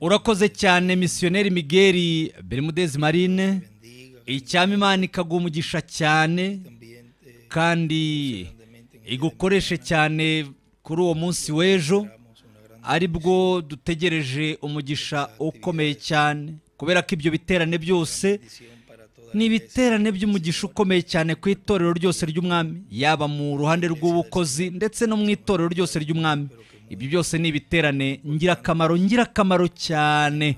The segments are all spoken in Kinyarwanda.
urakoze cyane misiyoneri migeri berimudezi marine icyama imana ikaguha umugisha cyane kandi igukoreshe cyane kuri uwo munsi w'ejo aribwo dutegereje umugisha ukomeye cyane kubera ko ibyo biterane byose ni ibiterane by'umugisha ukomeye cyane ku itorero ryose ry'umwami yaba mu ruhande rw'ubukozi ndetse no mu itorero ryose ry'umwami ibyo byose ni ibiterane ngirakamaro ngirakamaro cyane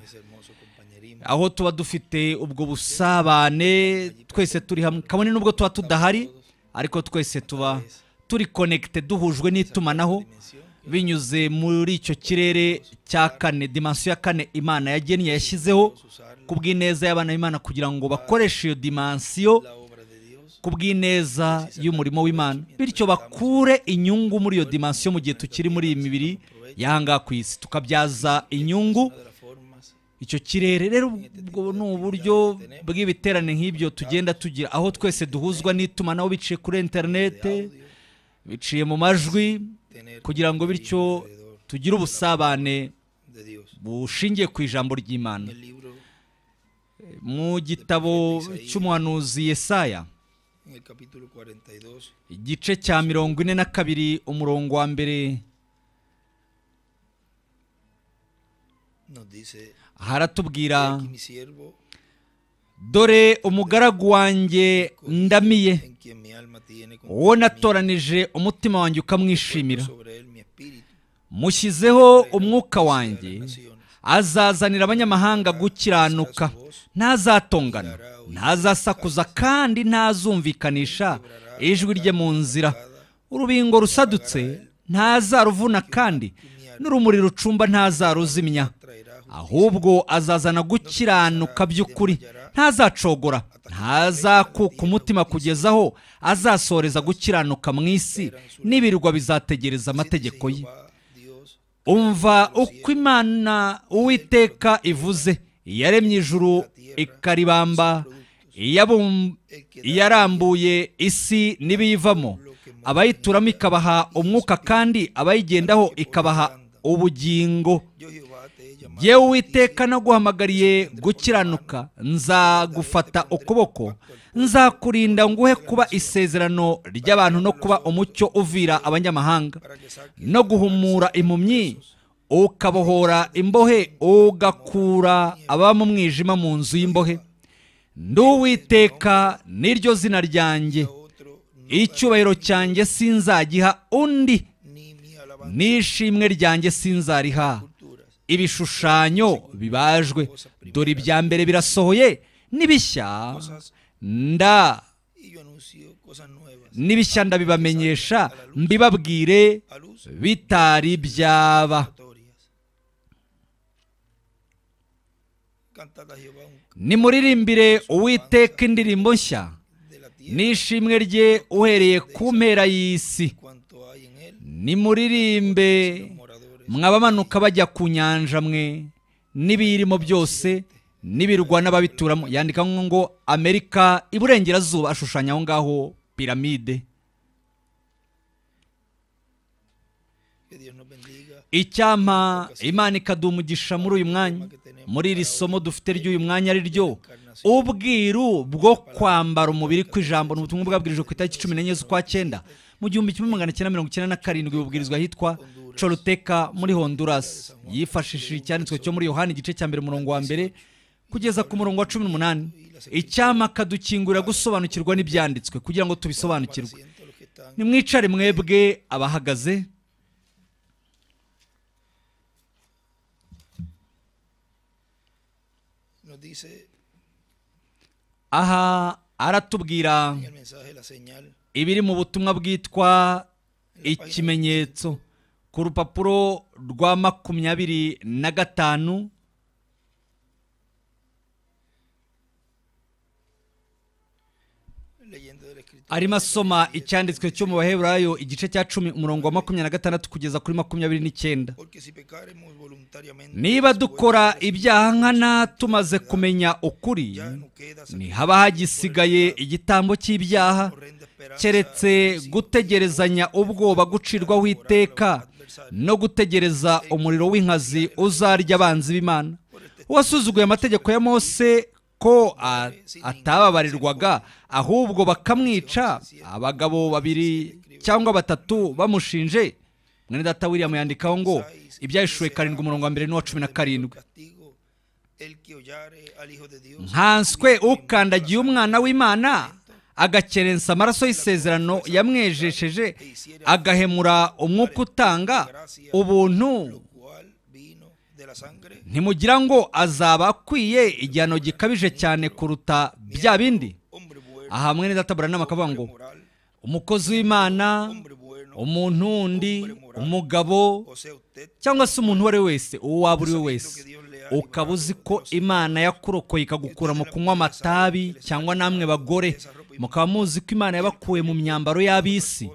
aho tuba dufite ubwo busabane twese turi hamwe kabone n'ubwo tuba tudahari ariko twese tuba turi konekite duhujwe n'itumanaho binyuze muri icyo kirere cya kane dimansiyo ya kane imana yagennye yashyizeho ku bw'ineza y'abana b'imana kugira ngo bakoreshe iyo dimansiyo ku bw'ineza y'umurimo w'imana bityo bakure inyungu muri iyo dimansiyo mu gihe tukiri muri iyi mibiri y'ahangaha ku isi tukabyaza inyungu icyo kirere rero ubwo ni uburyo bw'ibiterane nk'ibyo tugenda tugira aho twese duhuzwa n'itumanaho biciye kuri interinete biciye mu majwi kugira ngo bityo tugire ubusabane bushingiye ku ijambo ry'imana mu gitabo cy'umuhanuzi Yesaya igice cya mirongo ine na kabiri umurongo wa mbere haratubwira dore umugaragu wanjye ndamiye uwo natoranije umutima wanjye ukamwishimira mushyizeho umwuka wanjye azazanira abanyamahanga gukiranuka ntazatongana ntazasakuza kandi ntazumvikanisha ijwi rye mu nzira urubingo rusadutse ntazaruvuna kandi n'urumuri rucumba ntazaruzimya ahubwo azazana gukiranuka by'ukuri ntazacogora ntazakuka umutima kugeza aho azasoreza gukiranuka mu isi n'ibirwa bizategereza amategeko ye umva uko imana uwiteka ivuze yaremye ijuru ikaribamba yarambuye isi n'ibiyivamo abayituramo ikabaha umwuka kandi abayigendaho ikabaha ubugingo yewe Uwiteka naguhamagariye gukiranuka nzagufata ukuboko nzakurinda nguhe kuba isezerano ry'abantu no kuba umucyo uvira abanyamahanga no guhumura impumyi ukabohora imbohe ugakura aba mu mwijima mu nzu y'imbohe nduwiteka niryo zina ryanjye icyubahiro cyanjye sinzagiha undi n'ishimwe ryanjye sinzariha ibishushanyo bibajwe dore ibya mbere birasohoye n'ibishya nda n'ibishya ndabibamenyesha mbibabwire bitari byaba nimuririmbire uwiteka indirimbo nshya n'ishimwe rye uhereye ku mpera y'isi nimuririmbe mwabamanuka bajya ku nyanja mwe n'ibiyirimo byose n'ibirwa n'ababituramo yandika ngo amerika iburengerazuba ashushanya aho ngaho piramide icyampa imana umugisha muri uyu mwanya muri iri somo dufite ry'uyu mwanya ari ryo ubwiru bwo kwambara umubiri kw'ijambo ni ubutumwa bwabwirijwe ku itariki cumi n'enye z'ukwa cyenda mu gihumbi kimwe magana cyenda mirongo icyenda na karindwi bubwirizwa ahitwa coruteka muri honduras yifashishije icyanditswe cyo muri yohani igice cya mbere umurongo wa mbere kugeza ku murongo wa cumi n'umunani icyama kadukingurira gusobanukirwa n'ibyanditswe kugira ngo tubisobanukirwe nimwicare mwebwe abahagaze aha aratubwira ibiri mu butumwa bwitwa ikimenyetso ku rupapuro rwa makumyabiri na gatanu arimo asoma icyanditswe cyo mu baheburayo igice cya cumi umurongo wa makumyabiri na gatandatu kugeza kuri makumyabiri n'icyenda niba dukora ibyaha nkana tumaze kumenya ukuri ntihaba hagisigaye igitambo cy'ibyaha keretse gutegerezanya ubwoba gucirwaho iteka no gutegereza umuriro w'inkazi uzarya abanzi b'imana uwasuzuguye amategeko ya mose ko atababarirwaga ahubwo bakamwica abagabo babiri cyangwa batatu bamushinje mwene data william yandikaho ngo ibyahishuwe karindwi umurongo wa mbere n'uwa cumi na karindwi nkanswe ukandagiye umwana w'imana agakerensa amaraso y'isezerano yamwejesheje agahemura umwuka utanga ubuntu ntimugira ngo azaba akwiye igihano gikabije cyane kuruta bya bindi aha hamwe n'indatabura n'amakavuga ngo umukozi w'imana umuntu wundi umugabo cyangwa se umuntu uwo ari we wese uwo waba uri we wese ukaba uzi ko imana yakurokoye ikagukura mu kunywa amatabi cyangwa namwe bagore mukaba muzi ko imana yabakuye mu myambaro y'ab'isi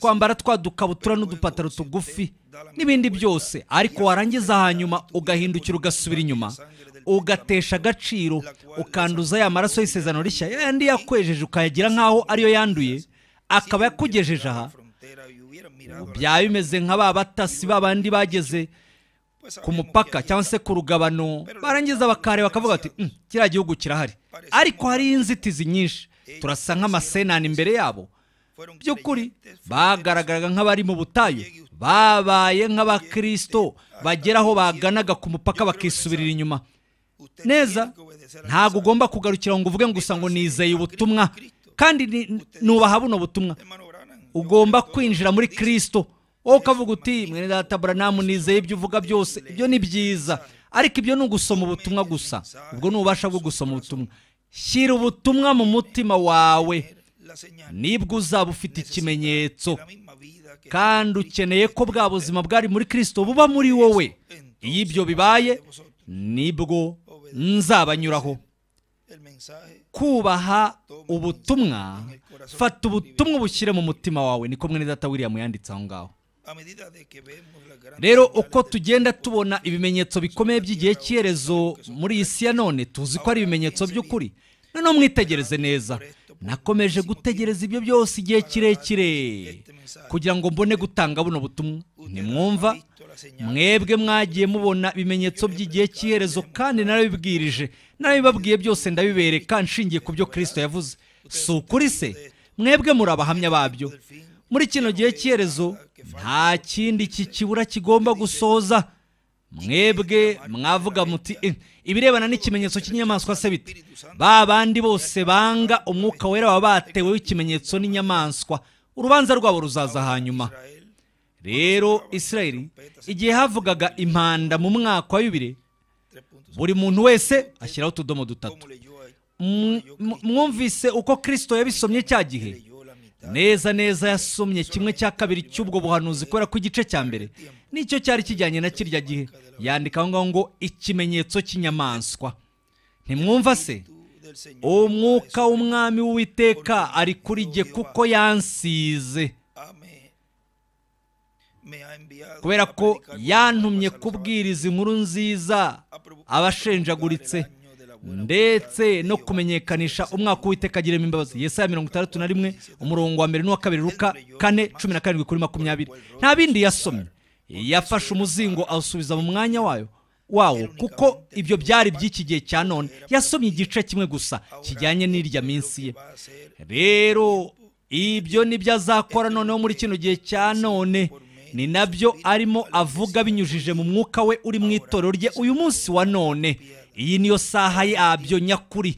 kwambara twa dukabutura n'udupataro tugufi n'ibindi byose ariko warangiza hanyuma ugahindukira ugasubira inyuma ugatesha agaciro ukanduza ya maraso y'isezerano rishya yandi yakwejeje ukayagira nk'aho ariyo yanduye akaba yakugejeje aha byaba bimeze nka ba batasi b'abandi bageze ku mupaka cyangwa se ku rugabano barangiza bakareba bakavuga bati mm, kiriya gihugu kirahari ariko hariho inzitizi nyinshi turasa nk'amasenani imbere yabo by'ukuri bagaragaraga nk'abari mu butayu babaye nk’abakristo bagera aho baganaga ku mupaka bakisubirira inyuma neza ntabwo ugomba kugarukira ngo uvuge ngo usa ngo nizeye ubutumwa kandi nubaha buno butumwa ugomba kwinjira muri kirisito wowe ukavuga uti mwene data buranamu nizeye ibyo uvuga byose ibyo ni byiza ariko ibyo ni ugusoma ubutumwa gusa ubwo ni ububasha bwo gusoma ubutumwa shyira ubutumwa mu mutima wawe nibwo uzaba ufite ikimenyetso kandi ukeneye ko bwa buzima bwari muri kirisito buba muri wowe iyo ibyo bibaye nibwo nzabanyuraho kubaha ubutumwa fata ubutumwa ubushyire mu mutima wawe niko mwene data wiriya yanditse aho ngaho rero uko tugenda tubona ibimenyetso bikomeye by'igihe cy'iherezo muri iyi si ya none tuzi ko ari ibimenyetso by'ukuri noneho mwitegereze neza nakomeje gutegereza ibyo byose igihe kirekire kugira ngo mbone gutanga buno butumwa nimwumva mwebwe mwagiye mubona ibimenyetso by'igihe cy'iherezo kandi narabibwirije narabibabwiye byose ndabibereka nshingiye ku byo kirisito yavuze si ukuri se mwebwe muri abahamya babyo muri kino gihe cy'iherezo nta kindi kibura kigomba gusoza mwebwe mwavuga muti eh, ibirebana n'ikimenyetso cy'inyamaswa se bite ba bandi bose banga umwuka wera baba bateweho ikimenyetso n'inyamaswa urubanza rwabo ruzaza hanyuma rero israel igihe havugaga impanda mu mwaka wa bibiri buri muntu wese ashyiraho utudomo dutatu mwumvise uko kirisito yabisomye cya gihe neza neza yasomye kimwe cya kabiri cy'ubwo buhanuzi kubera ko igice cya mbere nicyo cyari kijyanye na kirya gihe yandika aho ngo ikimenyetso cy'inyamaswa ntimwumva se umwuka w'umwami w'uwiteka ari kuri jye kuko yansize kubera ko yantumye kubwiriza inkuru nziza abashenjaguritse ndetse no kumenyekanisha umwaka w'iteka agiremo imbabazi yesaya mirongo itandatu na rimwe umurongo wa mbere n'uwa kabiri ruka kane cumi na karindwi kuri makumyabiri nta bindi yasomye yafashe umuzingo awusubiza mu mwanya wayo wawo kuko ibyo byari by'iki gihe cya none yasomye igice kimwe gusa kijyanye n'irya minsi ye rero ibyo nibyo azakora noneho muri kino gihe cya none ni nabyo arimo avuga binyujije mu mwuka we uri mu itorero rye uyu munsi wa none iyi niyo saha yabyo nyakuri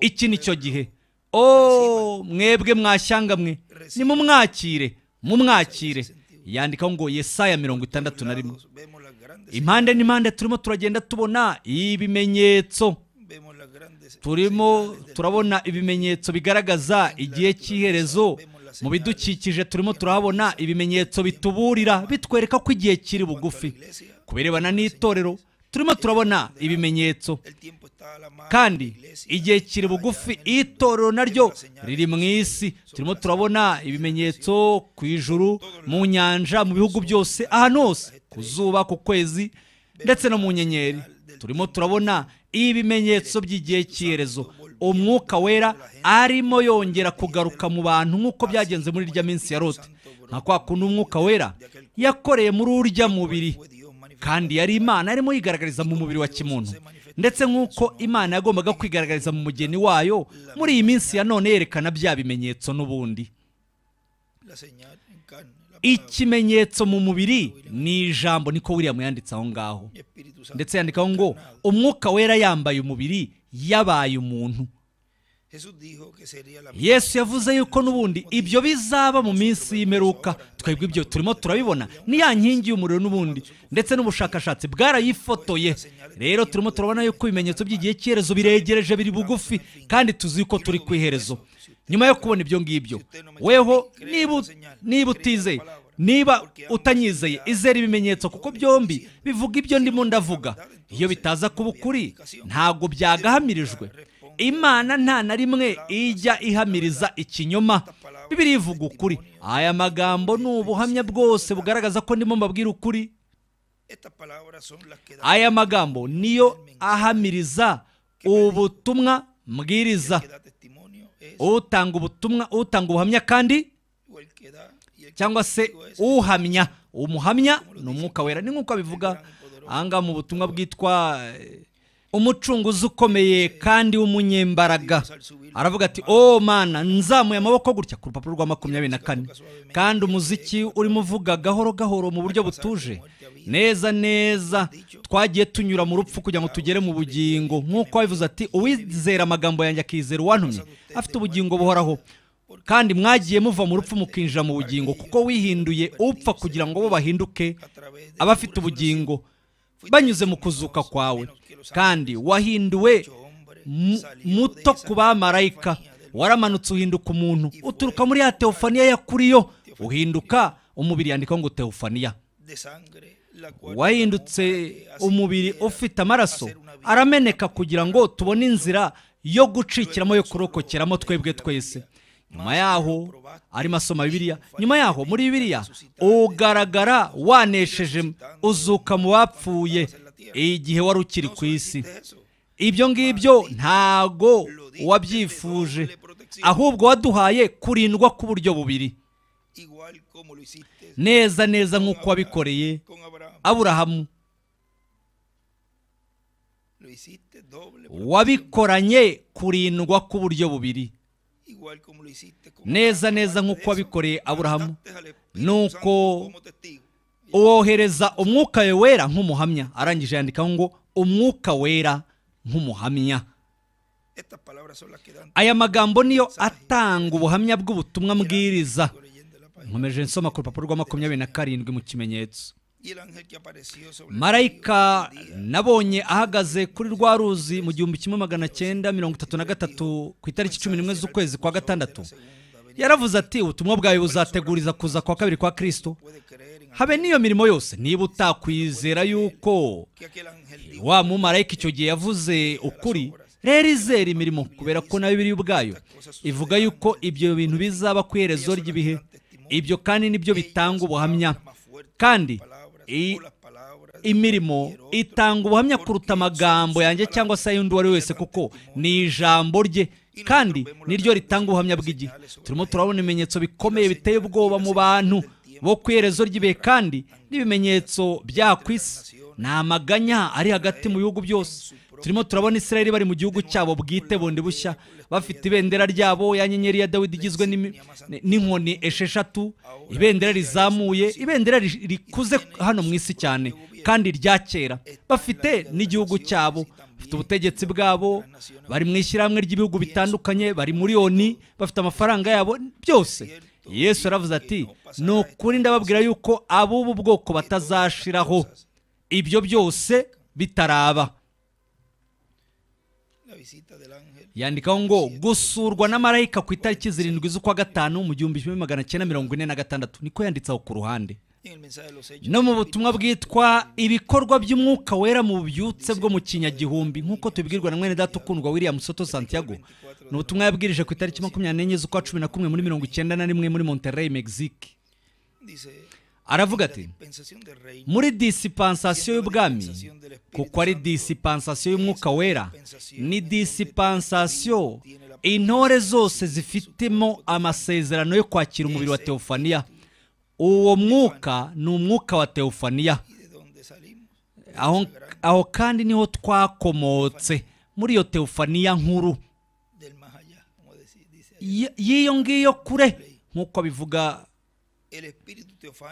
iki nicyo gihe ooo mwebwe mwashyanga mwe nimumwakire mumwakire yandikaho ngo yesaya mirongo itandatu na rimwe impande n'impande turimo turagenda tubona ibimenyetso turimo turabona ibimenyetso bigaragaza igihe cy'iherezo mu bidukikije turimo turahabona ibimenyetso bituburira bitwereka ko igihe kiri bugufi ku birebana n'itorero turimo turabona ibimenyetso kandi igihe kiri bugufi itorero naryo riri mu isi turimo turabona ibimenyetso ku ijuru mu nyanja mu bihugu byose ahantu hose ku zuba ku kwezi ndetse no mu nyenyeri turimo turabona ibimenyetso by'igihe cy'iherezo umwuka wera arimo yongera kugaruka mu bantu nk'uko byagenze muri irya minsi ya lote nka kwa kundi umwuka wera yakoreye muri urya mubiri kandi yari imana arimo yigaragariza mu mubiri wa kimuntu ndetse nk'uko imana yagombaga kwigaragariza mu mugeni wayo muri iyi minsi ya none yerekana bya bimenyetso n'ubundi ikimenyetso mu mubiri ni ijambo niko william yanditse aho ngaho ndetse yandikaho ngo umwuka wera yambaye umubiri yabaye umuntu yesu yavuze yuko n'ubundi ibyo bizaba mu minsi y'imperuka twebwe ibyo turimo turabibona niya nkingi y'umuriro n'ubundi ndetse n'ubushakashatsi bwarayifotoye rero turimo turabona yuko ibimenyetso by'igihe cy'iherezo biregereje biri bugufi kandi tuzi yuko turi ku iherezo nyuma yo kubona ibyo ngibyo weho niba utizeye niba utanyizeye izera ibimenyetso kuko byombi bivuga ibyo ndimo ndavuga iyo bitaza kuba ukuri ntabwo byagahamirijwe imana nta na rimwe ijya ihamiriza ikinyoma bibiri ivuga ukuri aya magambo ni ubuhamya bwose bugaragaza ko ndimo mbabwira ukuri aya magambo niyo ahamiriza ubutumwa mbwiriza utanga ubutumwa utanga ubuhamya kandi cyangwa se uhamya umuhamya ni umwuka wera ni nk'uko abivuga aha mu butumwa bwitwa eh, umucunguzi ukomeye kandi w'umunyembaraga aravuga ati oh mana nzamuye amaboko gutya ku rupapuro rwa makumyabiri na kane kandi umuziki urimo uvuga gahoro gahoro mu buryo butuje neza neza twagiye tunyura mu rupfu kugira ngo tugere mu bugingo nk'uko wabivuze ati uwizera amagambo yanjye akizera uwantumye afite ubugingo buhoraho kandi mwagiye muva mu rupfu mukinjira mu bugingo kuko wihinduye upfa kugira ngo bo bahinduke abafite ubugingo banyuze mu kuzuka kwawe kandi wahinduwe muto ku bamarayika waramanutse uhinduka umuntu uturuka muri ya teofaniya yakuriyo uhinduka umubiri yandikaho ngo teofaniya wahindutse umubiri ufite amaraso arameneka kugira ngo tubone inzira yo gucikiramo yo kurokokeramo twebwe twese nyuma yaho arimo asoma bibiliya nyuma yaho muri bibiliya ugaragara wanesheje uzuka mu bapfuye igihe wari ukiri ku isi ibyo ngibyo ntago wabyifuje ahubwo waduhaye kurindwa k'uburyo bubiri neza neza nk'uko wabikoreye aburahamu wabikoranye kurindwa k'uburyo bubiri neza neza nk'uko wabikoreye aburahamu nuko wohereza umwuka we wera nk'umuhamya arangije yandikaho ngo umwuka wera nk'umuhamya aya magambo niyo atanga ubuhamya bw'ubutumwa mbwiriza nkomeje nsoma ku rupapuro rwa makumyabiri na karindwi mu kimenyetso marayika nabonye ahagaze kuri rwa ruzi mu gihumbi kimwe magana cyenda mirongo itatu na gatatu ku itariki cumi n'imwe z'ukwezi kwa gatandatu yaravuze ati ubutumwa bwawe buzateguriza kuza kwa kabiri kwa kirisito habe n'iyo mirimo yose niba utakwizera yuko wa mumarayika icyo gihe yavuze ukuri rero izera imirimo kubera ko nayo biri ubwayo ivuga yuko ibyo bintu bizaba ku iherezo ry'ibihe ibyo kandi nibyo bitanga ubuhamya kandi imirimo itanga ubuhamya kuruta amagambo yanjye cyangwa se ay'undi uwo ari wese kuko ni ijambo rye kandi niryo ritanga ubuhamya bw'igihe turimo turabona ibimenyetso bikomeye biteye ubwoba mu bantu bo ku iherezo ry'ibihe kandi n'ibimenyetso bya ku isi ni amaganya ari hagati mu bihugu byose turimo turabona israel bari mu gihugu cyabo bwite bundi bushya bafite ibendera ryabo ya nyenyeri ya dawidi igizwe n'inkoni esheshatu ibendera rizamuye ibendera rikuze hano mu isi cyane kandi rya kera bafite n'igihugu cyabo bafite ubutegetsi bwabo bari mu ishyirahamwe ry'ibihugu bitandukanye bari muri oni bafite amafaranga yabo byose yesu yaravuze ati ni ukuri ndababwira yuko ab'ubu bwoko batazashiraho ibyo byose bitaraba yandikaho ngo gusurwa na marayika ku itariki zirindwi z'ukwa gatanu mu gihumbi kimwe magana cyenda mirongo ine na gatandatu niko yanditseho ku ruhande no mu butumwa bwitwa ibikorwa by'umwuka wera mu byutse bwo mu kinyagihumbi nk'uko tubibwirwa na mwene data ukundwa William Soto Santiago ni ubutumwa yabwirije ku itariki makumyabiri n'enye z'ukwa cumi na kumwe muri mirongo icyenda na rimwe muri Monterrey Mexique aravuga ati muri disipansasiyo y'ubwami kuko ari disipansasiyo y'umwuka wera ni disipansasiyo intore zose zifitemo amasezerano yo kwakira umubiri wa teofaniya uwo mwuka ni umwuka wa teofaniya aho kandi niho twakomotse muri iyo teofaniya nkuru y'iyo ngiyo kure nk'uko bivuga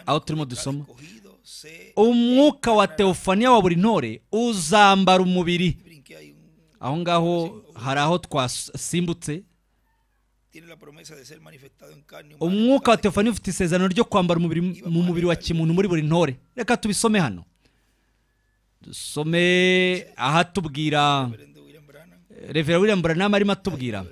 aho turimo dusoma umwuka wa teofaniya wa buri ntore uzambara umubiri aho ngaho hari aho twasimbutse umwuka wa teofaniya ufite isezerano ryo kwambara umubiri mu mubiri wa kimuntu muri buri ntore reka tubisome hano dusome ahatubwira revera william branham arimo atubwira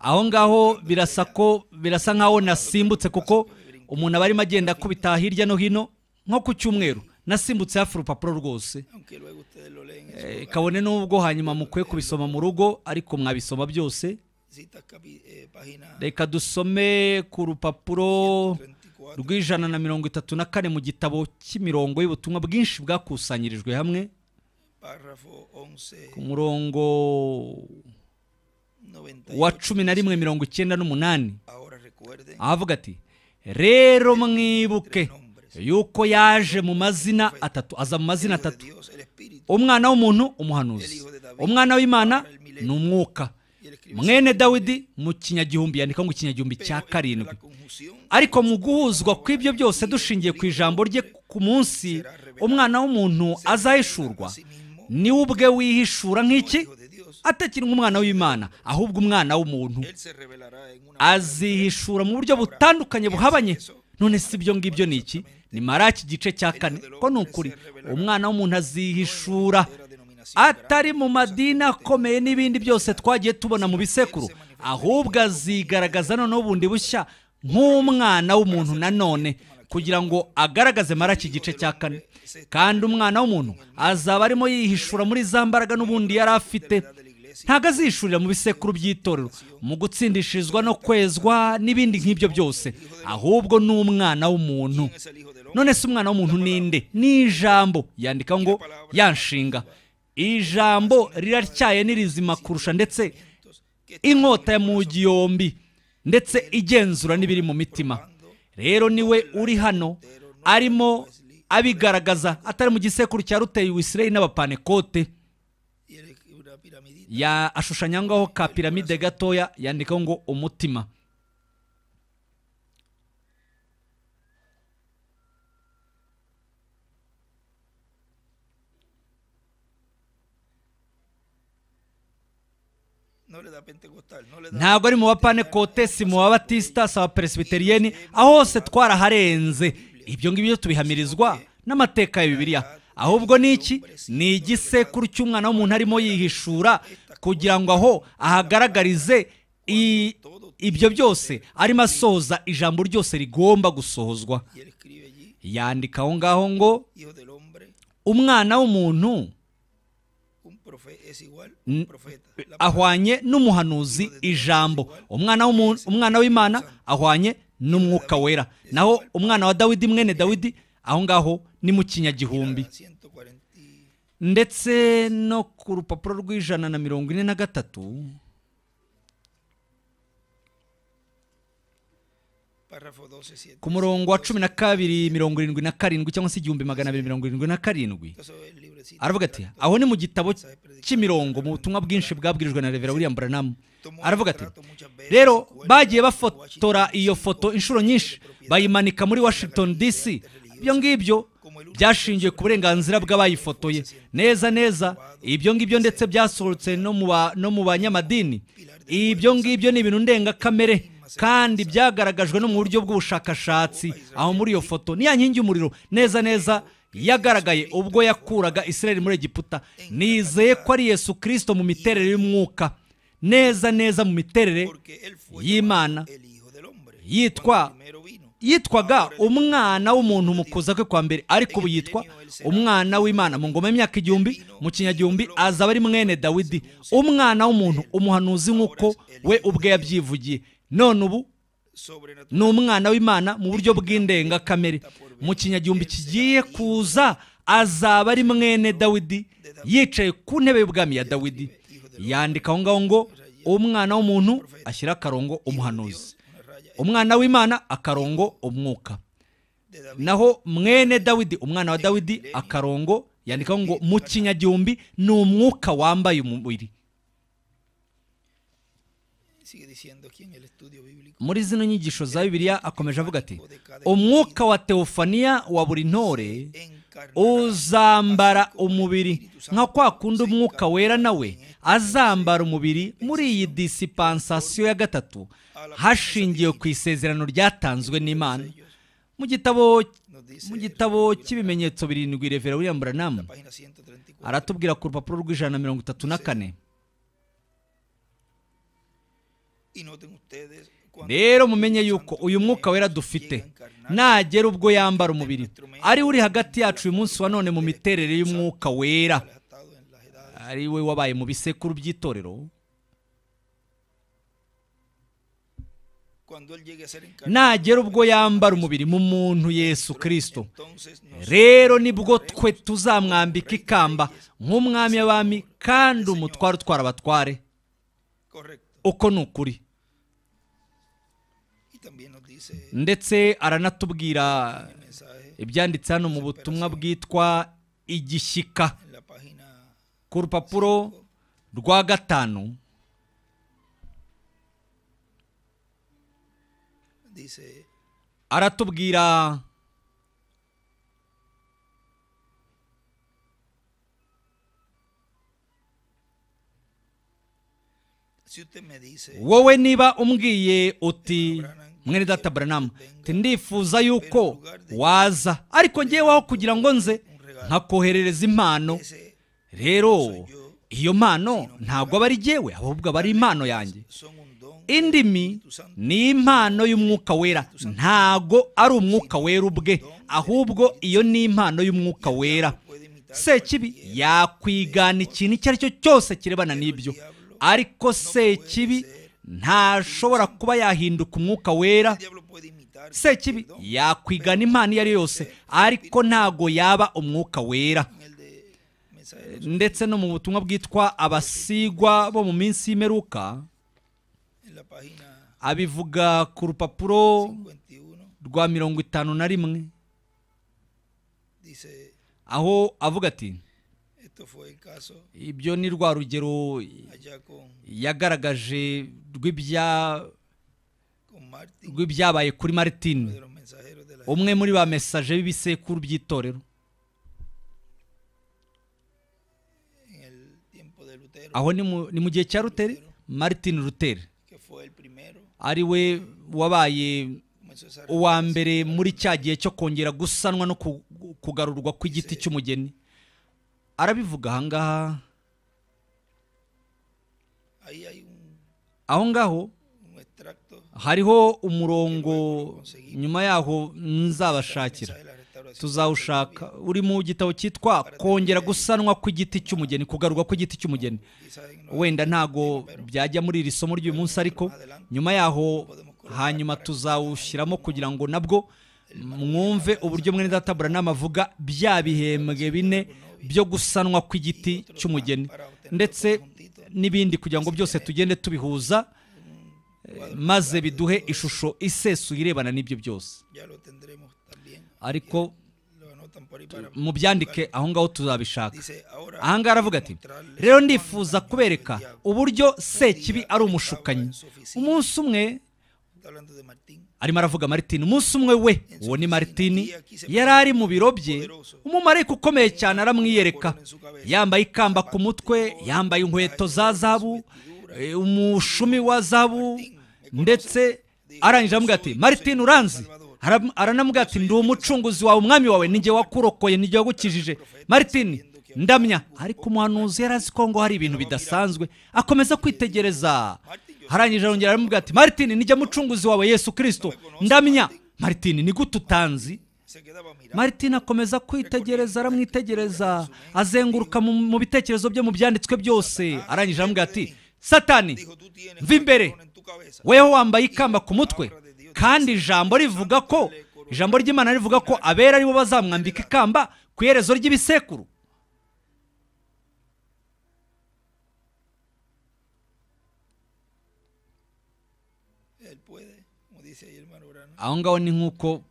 aho ngaho birasa ko birasa nkaho nasimbutse kuko umuntu aba arimo agenda akubita hirya no hino nko ku cyumweru nasimbutse hafi urupapuro rwose eh, kabone n'ubwo hanyuma mukwiye kubisoma mu rugo ariko mwabisoma byose eh, reka dusome ku rupapuro rw'ijana na mirongo itatu na kane mu gitabo cy'imirongo y'ubutumwa bwinshi bwakusanyirijwe hamwe ku murongo wa cumi na rimwe mirongo icyenda n'umunani avuga ati rero mwibuke yuko yaje mu mazina atatu aza mu mazina atatu umwana w'umuntu umuhanuzi umwana w'imana ni umwuka mwene dawidi mu kinyagihumbi yandika ngo ikinyagihumbi cya karindwi ariko mu guhuzwa kw'ibyo byose dushingiye ku ijambo rye ku munsi umwana w'umuntu azahishurwa niwe ubwe wihishura nk'iki atakiri nk'umwana w'imana ahubwo umwana w'umuntu azihishura mu buryo butandukanye buhabanye none si ibyo ngibyo ni iki ni maraki igice cya kane ko ni ukuri umwana w'umuntu azihishura atari mu madini akomeye n'ibindi byose twagiye tubona mu bisekuru ahubwo azigaragaza noneho bundi bushya nk'umwana w'umuntu nanone kugira ngo agaragaze maraki igice cya kane kandi umwana w'umuntu azaba arimo yihishura muri za mbaraga n'ubundi yari afite ntabwo azishurira mu bisekuru by'itorero mu gutsindishirizwa no kwezwa n'ibindi nk'ibyo byose ahubwo ni umwana w'umuntu none se umwana w'umuntu ninde ni ijambo yandika ngo yanshinga ijambo riracyaye n'irizima kurusha ndetse inkota ya mu yombi ndetse igenzura n'ibiri mu mitima rero niwe uri hano arimo abigaragaza atari mu gisekuru cya ruteye wisireri n'abapanekote ashushanya ngaho ka piramide gatoya yandikaho ngo umutima ntabwo ari mu bapane kotesi mu babatisita saba peresibuteriyeni aho hose twaraharenze ibyo ngibyo tubihamirizwa n'amateka ya bibiriya ahubwo ni iki ni igisekuru cy'umwana w'umuntu arimo yihishura kugira ngo aho ahagaragarize ibyo byose arimo asoza ijambo ryose rigomba gusohozwa yandika aho ngaho ngo umwana w'umuntu ahwanye n'umuhanuzi ijambo umwana w'imana ahwanye n'umwuka wera naho umwana wa dawidi mwene dawidi aho ngaho ni mu kinyagihumbi ndetse no ku rupapuro rw'ijana na mirongo ine na gatatu ku murongo wa cumi na kabiri mirongo irindwi na karindwi cyangwa se igihumbi magana abiri mirongo irindwi na karindwi aravuga ati aho ni mu gitabo cy'imirongo mu butumwa bwinshi bwabwirijwe na revera william Branham aravuga ati rero bagiye bafotora iyo foto inshuro nyinshi bayimanika muri washington dc ibyo ngibyo byashingiye ku burenganzira bw'abayifotoye neza neza ibyo ngibyo ndetse byasohotse no mu banyamadini ibyo ngibyo ni ibintu ndengakamere kandi byagaragajwe no mu buryo bw'ubushakashatsi aho muri iyo foto niya nkingi umuriro neza neza yagaragaye ubwo yakuraga Israel muri Egiputa nizeye ko ari Yesu kirisito mu miterere y'umwuka neza neza mu miterere y'imana yitwa yitwaga umwana w'umuntu mu kuza kwe kwa mbere ariko ubu yitwa umwana w'imana mu ngoma y'imyaka igihumbi mu kinyagihumbi azaba ari mwene dawidi umwana w'umuntu umuhanuzi nk'uko we ubwe yabyivugiye none ubu ni umwana w'imana mu buryo bw'indengakamere mu kinyagihumbi kigiye kuza azaba ari mwene dawidi yicaye ku ntebe y'ubwami ya dawidi yandika aho ngaho ngo umwana w'umuntu ashyira akarongo umuhanuzi umwana w'imana akarongo umwuka naho mwene dawidi umwana wa dawidi akarongo yandika ngo mu kinyagihumbi ni umwuka wambaye umubiri muri zino nyigisho za bibiliya akomeje avuga ati umwuka wa teofaniya wa buri ntore uzambara umubiri nka kwa kundi umwuka wera nawe azambara umubiri muri iyi disipansasiyo ya gatatu hashingiwe ku isezerano ryatanzwe n'imana mu gitabo mu gitabo cy'ibimenyetso birindwi revera william Branham aratubwira ku rupapuro rw'ijana na mirongo itatu na kane rero mumenye yuko uyu mwuka wera dufite nagera ubwo yambara umubiri ari uri hagati yacu uyu munsi wa none mu miterere y'umwuka wera ari we wabaye mu bisekuru by'itorero nagera ubwo yambara umubiri mu muntu Yesu kirisito rero nibwo twe tuzamwambika ikamba nk'umwami w'abami kandi umutware utwara abatware uko ni ukuri ndetse aranatubwira ibyanditse hano mu butumwa bwitwa igishyika ku rupapuro rwa gatanu aratubwira wowe niba umbwiye uti mwene data buranamu ndifuza yuko waza ariko ngeweho kugira ngo nze nkakoherereza impano rero iyo mpano ntabwo aba ari ngewe ahubwo aba ari impano yanjye indimi ni impano y'umwuka wera ntago ari umwuka wera ubwe ahubwo iyo ni impano y'umwuka wera sekibi yakwigana ikintu icyo ari cyo cyose kirebana n'ibyo ariko sekibi ntashobora kuba yahinduka umwuka wera sekibi yakwigana impano iyo ari yo yose ariko ntago yaba umwuka wera ndetse no mu butumwa bwitwa abasigwa bo mu minsi y'imperuka abivuga ku rupapuro rwa mirongo itanu na rimwe aho avuga ati ibyo ni rwa rugero yagaragaje rw'ibyabaye kuri Martin umwe muri ba mesaje b'ibisekuru by'itorero aho ni mu gihe cya ruteri Martin ruteri ari we wabaye uwa mbere muri cya gihe cyo kongera gusanwa no kugarurwa kw'igiti cy'umugeni arabivuga aha ngaha aho ngaho hariho umurongo nyuma yaho nzabashakira tuzawushaka uri mu gitabo cyitwa kongera gusanwa kw'igiti cy'umugeni kugarurwa kw'igiti cy'umugeni wenda ntago byajya muri iri somo ry'uyu munsi ariko nyuma yaho hanyuma tuzawushyiramo kugira ngo nabwo mwumve uburyo mwene data n'amavuga avuga bya bihembwe bine byo gusanwa kw'igiti cy'umugeni ndetse n'ibindi kugira ngo byose tugende tubihuza maze biduhe ishusho isesuye irebana n'ibyo byose ariko mubyandike aho ngaho tuzabishaka aha ngaha aravuga ati rero ndifuza kubereka uburyo sekibi uh, ari umushukanyi umunsi umwe arimo aravuga Martin umunsi umwe we uwo ni Martin yari ari mu biro bye umumarayika ukomeye cyane aramwiyereka yambaye ikamba ku mutwe yambaye inkweto za zabu eh, umushumi wa zabu ndetse arangije avuga ati Martin uranzi araramubwira ati ndi umucunguzi wawe umwami wawe n'igihe wakurokoye n'igihe wagukijije maritini ndamya ariko umuhanuzi yari azi ko ngo hari ibintu bidasanzwe akomeza kwitegereza harangije arongera aramubwira ati maritini nijya mucunguzi wawe yesu kirisito ndamya maritini ni gute utanzi maritini akomeza kwitegereza aramwitegereza azenguruka mu bitekerezo bye mu byanditswe byose arangije aramubwira ati satani mva imbere weho wambaye ikamba ku mutwe kandi ijambo rivuga ko ijambo ry'imana rivuga ko abera aribo bazamwambika ikamba ku iherezo ry'ibisekuru aho ngaho ni nk'uko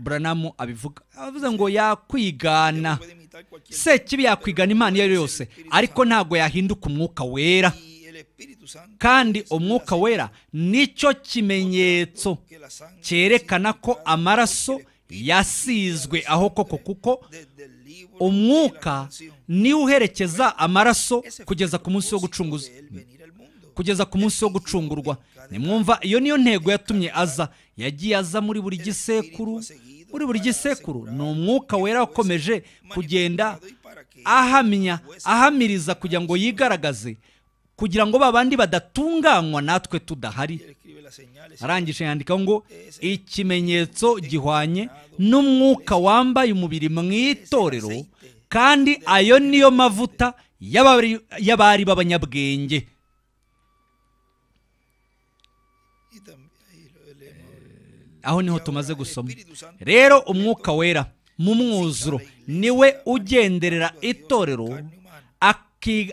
buranamu abivuga avuze ngo yakwigana se kibi yakwigana imana iyo ari yo yose ariko ntabwo yahinduka umwuka wera kandi umwuka wera nicyo kimenyetso cyerekana ko amaraso yasizwe aho koko kuko umwuka niwe uherekeza amaraso kugeza ku munsi wo gucunguza kugeza ku munsi wo gucungurwa nimwumva iyo niyo ntego yatumye aza yagiye aza muri buri gisekuru muri buri gisekuru ni umwuka wera wakomeje kugenda ahamya ahamiriza kugira ngo yigaragaze kugira ngo babandi badatunganywa natwe tudahari arangije yandikaho ngo ikimenyetso gihwanye n'umwuka wambaye umubiri mu itorero kandi ayo niyo mavuta y'abari b'abanyabwenge eh, aho niho tumaze gusoma rero umwuka wera mu mwuzuro niwe ugenderera itorero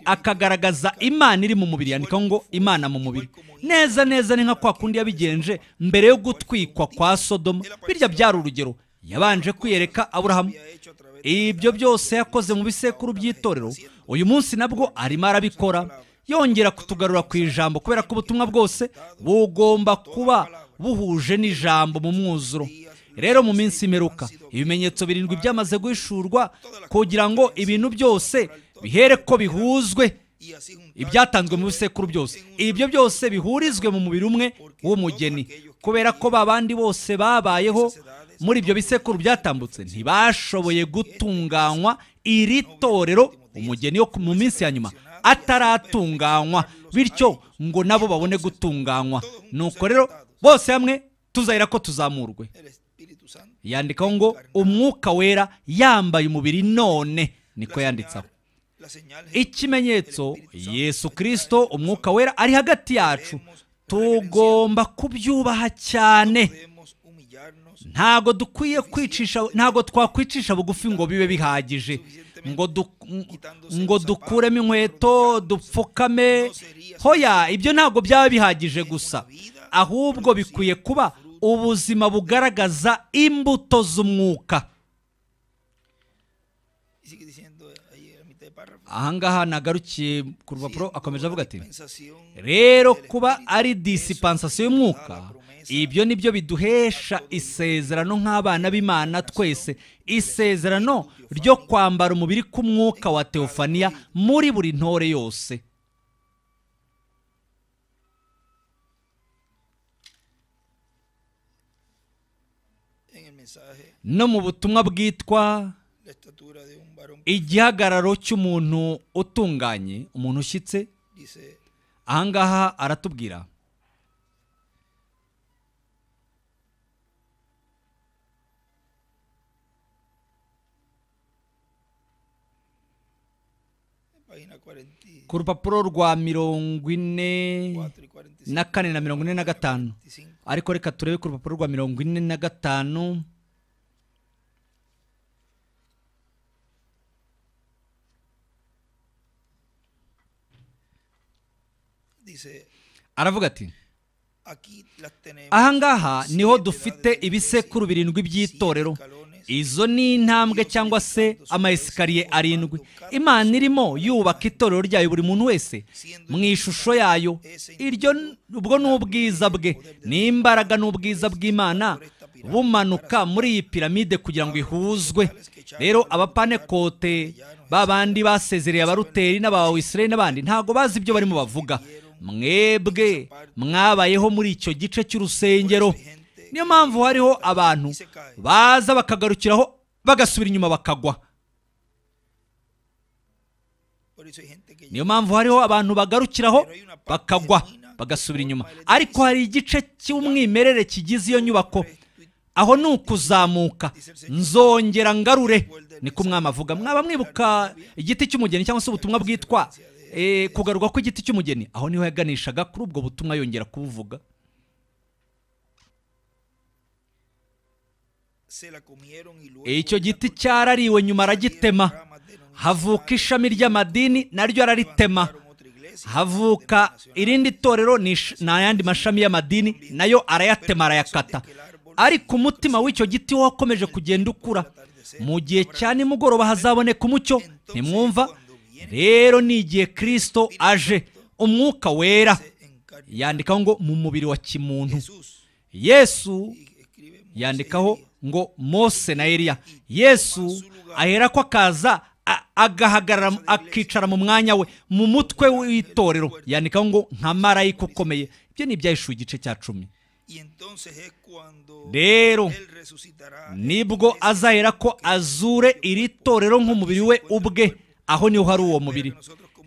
akagaragaza imana iri mu mubiri yandikaho ngo imana mu mubiri neza neza ni nka kwa kundi yabigenje mbere yo gutwikwa kwa sodoma birya byari urugero yabanje kwiyereka aburahamu ibyo byose yakoze mu bisekuru by'itorero uyu munsi nabwo arimo arabikora yongera kutugarura ku ijambo kubera ko ubutumwa bwose bugomba kuba buhuje n'ijambo mu mwuzuro rero mu minsi imeruka ibimenyetso birindwi byamaze guhishurwa kugira ngo ibintu byose bihere ko bihuzwe ibyatanzwe mu bisekuru byose ibyo byose bihurizwe mu mubiri umwe w'umugeni kubera ko babandi bose babayeho muri ibyo bisekuru byatambutse ntibashoboye gutunganywa iri torero umugeni wo mu minsi ya nyuma ataratunganywa bityo ngo nabo babone gutunganywa nuko rero bose hamwe tuzahera ko tuzamurwe yandikaho ngo umwuka wera yambaye umubiri none niko yanditseho ikimenyetso yesu kirisito umwuka wera ari hagati yacu tugomba kubyubaha cyane ntago dukwiye kwicisha ntago twakwicisha bugufi ngo bibe bihagije ngo dukuremo inkweto dupfukame hoya ibyo ntabwo byaba bihagije gusa ahubwo bikwiye kuba ubuzima bugaragaza imbuto z'umwuka ahangaha nagarukiye ku rupapuro akomeza avuga ati rero kuba ari disipansasiyo y'umwuka ibyo ni byo biduhesha isezerano nk'abana b'imana twese isezerano ryo kwambara umubiri k'umwuka wa teofaniya muri buri ntore yose no mu butumwa bwitwa igihagararo cy'umuntu utunganye umuntu ushyitse ahangaha aratubwira ku rupapuro rwa mirongo ine na kane na mirongo ine na gatanu ariko reka turebe ku rupapuro rwa mirongo ine na gatanu aravuga ati ahangaha ngaha niho dufite ibisekuru birindwi by'itorero izo ni intambwe cyangwa se amayesikariye arindwi imana irimo yubaka itorero ryayo buri muntu wese mu ishusho yayo iryo ubwo ni ubwiza bwe n'imbaraga n'ubwiza bw'imana bumanuka muri iyi piramide kugira ngo ihuzwe rero abapanekote babandi basezereye abaruteri n'abawisire n'abandi ntabwo bazi ibyo barimo bavuga mwebwe mwabayeho muri icyo gice cy'urusengero niyo mpamvu hariho abantu baza bakagarukiraho bagasubira inyuma bakagwa niyo mpamvu hariho abantu bagarukiraho bakagwa bagasubira inyuma ariko hari igice cy'umwimerere kigize iyo nyubako aho ni ukuzamuka nzongera ngarure ni ko umwami avuga mwaba mwibuka igiti cy'umugeni cyangwa se ubutumwa bwitwa Eh, kugaruka kw'igiti cy'umugeni aho niho yaganishaga kuri ubwo butumwa yongera kubuvuga eh, icyo giti cyarariwe nyuma aragitema havuka ishami ry'amadini naryo araritema havuka irindi torero ni ayandi mashami y'amadini nayo arayatema arayakata ariko umutima w'icyo giti wakomeje kugenda ukura mu gihe cya nimugoroba hazaboneka umucyo ntimwumva rero ni igihe kirisito aje umwuka wera yandikaho ngo mu mubiri wa kimuntu yesu yandikaho ngo mose na eriya yesu ahera ko akaza agahagarara akicara mu mwanya we mu mutwe w'itorero yandikaho ngo nka marayika ukomeye ibyo ni ibyahishuye igice cya cumi rero nibwo azahera ko azure iri torero nk'umubiri we ubwe aho niho hari uwo mubiri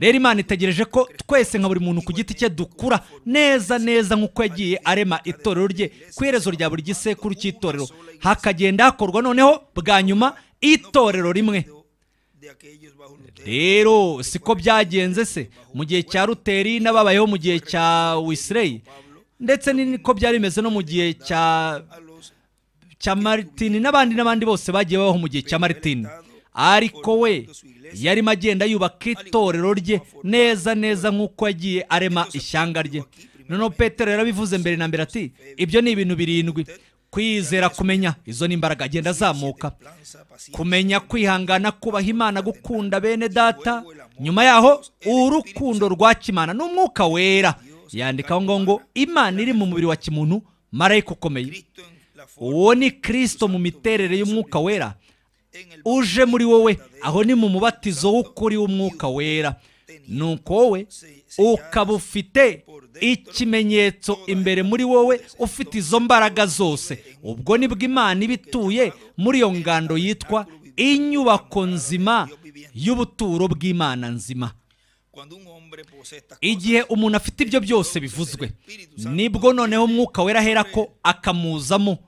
rero imana itegereje ko twese nka buri muntu ku giti cye dukura neza neza nk'uko yagiye arema itorero rye ku iherezo rya buri gisekuru cy'itorero hakagenda hakorwa noneho bwa nyuma itorero rimwe rero siko byagenze se mu gihe cya ruteri n'ababayeho mu gihe cya wisireyi ndetse ni niko byari bimeze no mu gihe cya cya maritini n'abandi n'abandi bose bagiye babaho mu gihe cya maritini ariko we yarimo agenda yubaka itorero rye neza neza nk'uko yagiye arema ishyanga rye noneho petero yarabivuze mbere na mbere ati ibyo ni ibintu birindwi kwizera kumenya izo ni imbaraga agenda azamuka kumenya kwihangana kubaha imana gukunda bene data nyuma yaho urukundo rwa kimana n'umwuka wera yandika ngo ngo imana iri mu mubiri wa kimuntu marayika ukomeye uwo ni kirisito mu miterere y'umwuka wera uje muri wowe aho ni mu mubatizo w'ukuri w'umwuka wera nuko wowe ukaba ufite ikimenyetso imbere muri wowe ufite izo mbaraga zose ubwo nibwo imana iba ituye muri iyo ngando yitwa inyubako nzima y'ubuturo bw'imana nzima igihe umuntu afite ibyo byose bivuzwe nibwo noneho umwuka wera aherako ko akamuzamo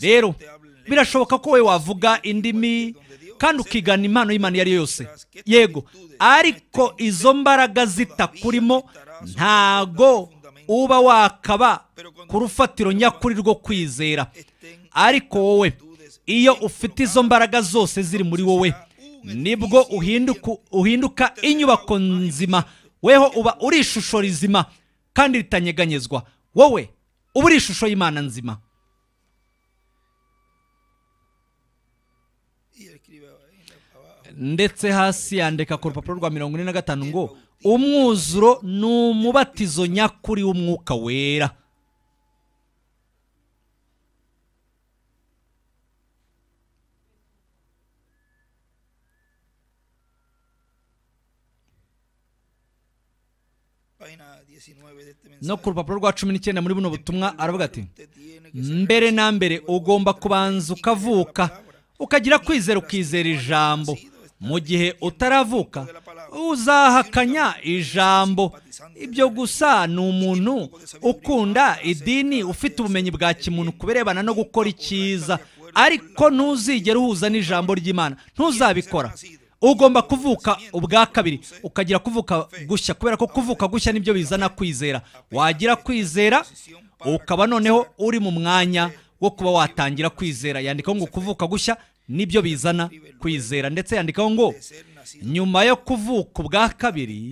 rero birashoboka ko we wavuga indimi kandi ukigana impano y'imana iyo ari yo yose yego ariko izo mbaraga zitakurimo ntago uba wakaba ku rufatiro nyakuri rwo kwizera ariko wowe iyo ufite izo mbaraga zose ziri muri wowe nibwo uhinduka inyubako nzima weho uba uri ishusho rizima kandi ritanyeganyezwa wowe uba uri ishusho y'imana nzima ndetse hasi yandika ku rupapuro rwa mirongo ine na gatanu ngo umwuzuro ni umubatizo nyakuri w'umwuka wera no ku rupapuro rwa cumi n'icyenda muri buno butumwa aravuga ati mbere na mbere ugomba kubanza ukavuka ukagira kwizera ukizera ijambo mu gihe utaravuka uzahakanya ijambo ibyo gusa ni umuntu ukunda idini ufite ubumenyi bwa kimuntu ku birebana no gukora icyiza ariko ntuzigere uhuza n'ijambo ry'imana ntuzabikora ugomba kuvuka ubwa kabiri ukagira kuvuka gushya kubera ko kuvuka gushya nibyo bizana kwizera wagira kwizera ukaba noneho uri mu mwanya wo kuba watangira kwizera yandikaho ngo kuvuka gushya nibyo bizana kwizera ndetse yandikaho ngo nyuma yo kuvuka ubwa kabiri